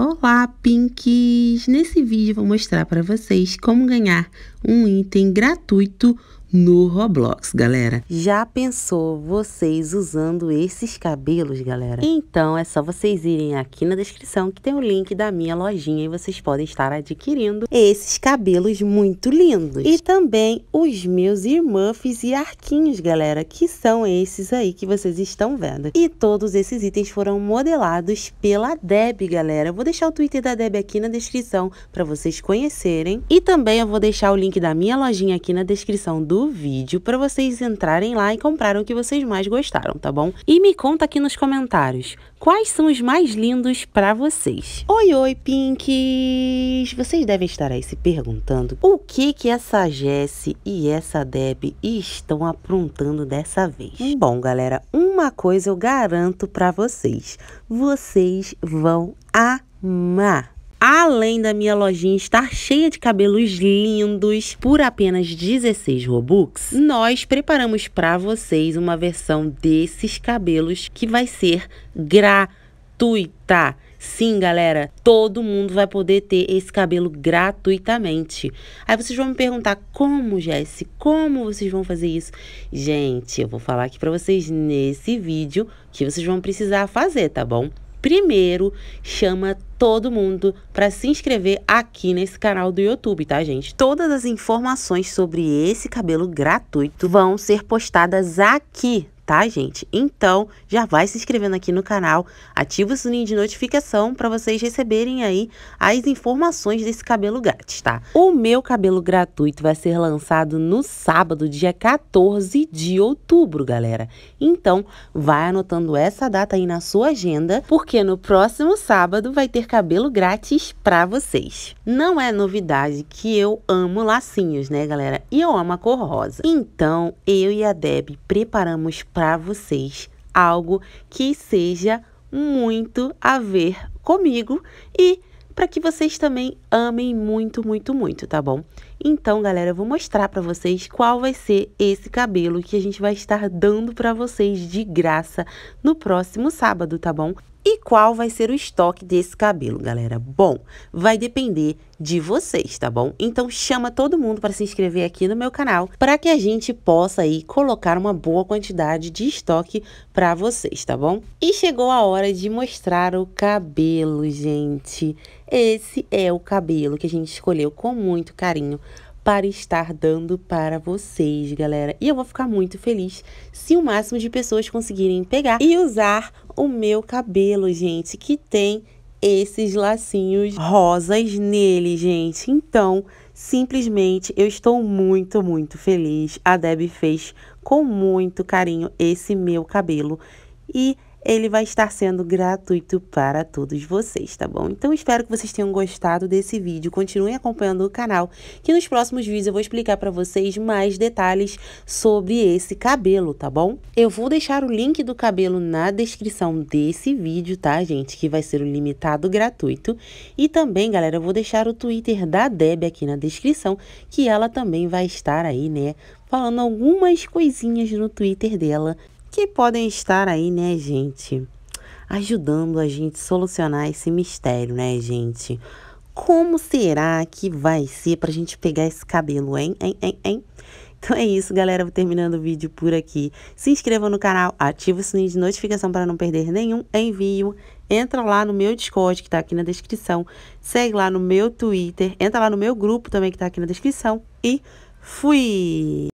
Olá, Pinkies! Nesse vídeo vou mostrar para vocês como ganhar um item gratuito no Roblox, galera. Já pensou vocês usando esses cabelos, galera? Então é só vocês irem aqui na descrição que tem o link da minha lojinha e vocês podem estar adquirindo esses cabelos muito lindos. E também os meus irmãos e arquinhos, galera, que são esses aí que vocês estão vendo. E todos esses itens foram modelados pela Deb, galera. Eu vou deixar o Twitter da Deb aqui na descrição para vocês conhecerem. E também eu vou deixar o link da minha lojinha aqui na descrição do do vídeo para vocês entrarem lá e comprarem o que vocês mais gostaram, tá bom? E me conta aqui nos comentários quais são os mais lindos para vocês. Oi, oi, Pinks! Vocês devem estar aí se perguntando o que que essa Jesse e essa Deb estão aprontando dessa vez. Bom, galera, uma coisa eu garanto para vocês. Vocês vão amar além da minha lojinha estar cheia de cabelos lindos por apenas 16 Robux, nós preparamos para vocês uma versão desses cabelos que vai ser gratuita. Sim, galera, todo mundo vai poder ter esse cabelo gratuitamente. Aí vocês vão me perguntar como, Jesse, como vocês vão fazer isso? Gente, eu vou falar aqui para vocês nesse vídeo que vocês vão precisar fazer, tá bom? Primeiro, chama todo mundo para se inscrever aqui nesse canal do YouTube, tá, gente? Todas as informações sobre esse cabelo gratuito vão ser postadas aqui tá, gente? Então, já vai se inscrevendo aqui no canal, ativa o sininho de notificação para vocês receberem aí as informações desse cabelo grátis, tá? O meu cabelo gratuito vai ser lançado no sábado, dia 14 de outubro, galera. Então, vai anotando essa data aí na sua agenda, porque no próximo sábado vai ter cabelo grátis para vocês. Não é novidade que eu amo lacinhos, né, galera? E eu amo a cor rosa. Então, eu e a Deb preparamos para vocês algo que seja muito a ver comigo e para que vocês também amem muito, muito, muito, tá bom? Então, galera, eu vou mostrar para vocês qual vai ser esse cabelo que a gente vai estar dando para vocês de graça no próximo sábado, tá bom? E qual vai ser o estoque desse cabelo, galera? Bom, vai depender de vocês, tá bom? Então chama todo mundo para se inscrever aqui no meu canal para que a gente possa aí colocar uma boa quantidade de estoque para vocês, tá bom? E chegou a hora de mostrar o cabelo, gente. Esse é o cabelo que a gente escolheu com muito carinho para estar dando para vocês, galera. E eu vou ficar muito feliz se o máximo de pessoas conseguirem pegar e usar o meu cabelo, gente, que tem esses lacinhos rosas nele, gente. Então, simplesmente eu estou muito, muito feliz. A Deb fez com muito carinho esse meu cabelo e ele vai estar sendo gratuito para todos vocês, tá bom? Então espero que vocês tenham gostado desse vídeo, continuem acompanhando o canal, que nos próximos vídeos eu vou explicar para vocês mais detalhes sobre esse cabelo, tá bom? Eu vou deixar o link do cabelo na descrição desse vídeo, tá, gente? Que vai ser o limitado gratuito. E também, galera, eu vou deixar o Twitter da Deb aqui na descrição, que ela também vai estar aí, né, falando algumas coisinhas no Twitter dela que podem estar aí, né, gente? Ajudando a gente solucionar esse mistério, né, gente? Como será que vai ser pra gente pegar esse cabelo, hein? Hein, hein, hein? Então é isso, galera. Vou terminando o vídeo por aqui. Se inscreva no canal, ative o sininho de notificação para não perder nenhum envio. Entra lá no meu Discord, que está aqui na descrição. Segue lá no meu Twitter. Entra lá no meu grupo também, que está aqui na descrição. E fui!